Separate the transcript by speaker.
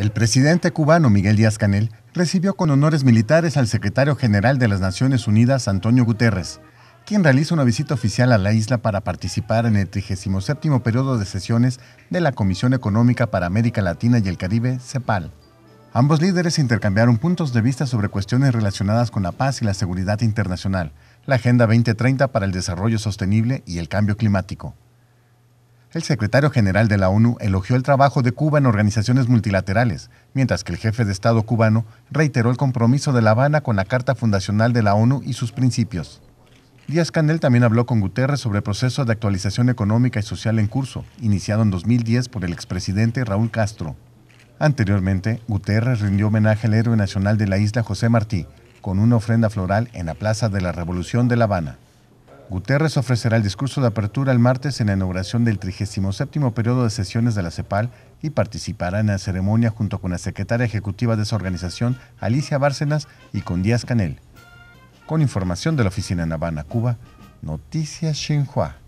Speaker 1: El presidente cubano Miguel Díaz Canel recibió con honores militares al secretario general de las Naciones Unidas, Antonio Guterres, quien realiza una visita oficial a la isla para participar en el 37 periodo de sesiones de la Comisión Económica para América Latina y el Caribe, CEPAL. Ambos líderes intercambiaron puntos de vista sobre cuestiones relacionadas con la paz y la seguridad internacional, la Agenda 2030 para el Desarrollo Sostenible y el Cambio Climático. El secretario general de la ONU elogió el trabajo de Cuba en organizaciones multilaterales, mientras que el jefe de Estado cubano reiteró el compromiso de La Habana con la Carta Fundacional de la ONU y sus principios. Díaz Canel también habló con Guterres sobre el proceso de actualización económica y social en curso, iniciado en 2010 por el expresidente Raúl Castro. Anteriormente, Guterres rindió homenaje al héroe nacional de la isla José Martí, con una ofrenda floral en la Plaza de la Revolución de La Habana. Guterres ofrecerá el discurso de apertura el martes en la inauguración del 37 periodo de sesiones de la CEPAL y participará en la ceremonia junto con la secretaria ejecutiva de esa organización, Alicia Bárcenas, y con Díaz Canel. Con información de la oficina en Cuba, Noticias Xinhua.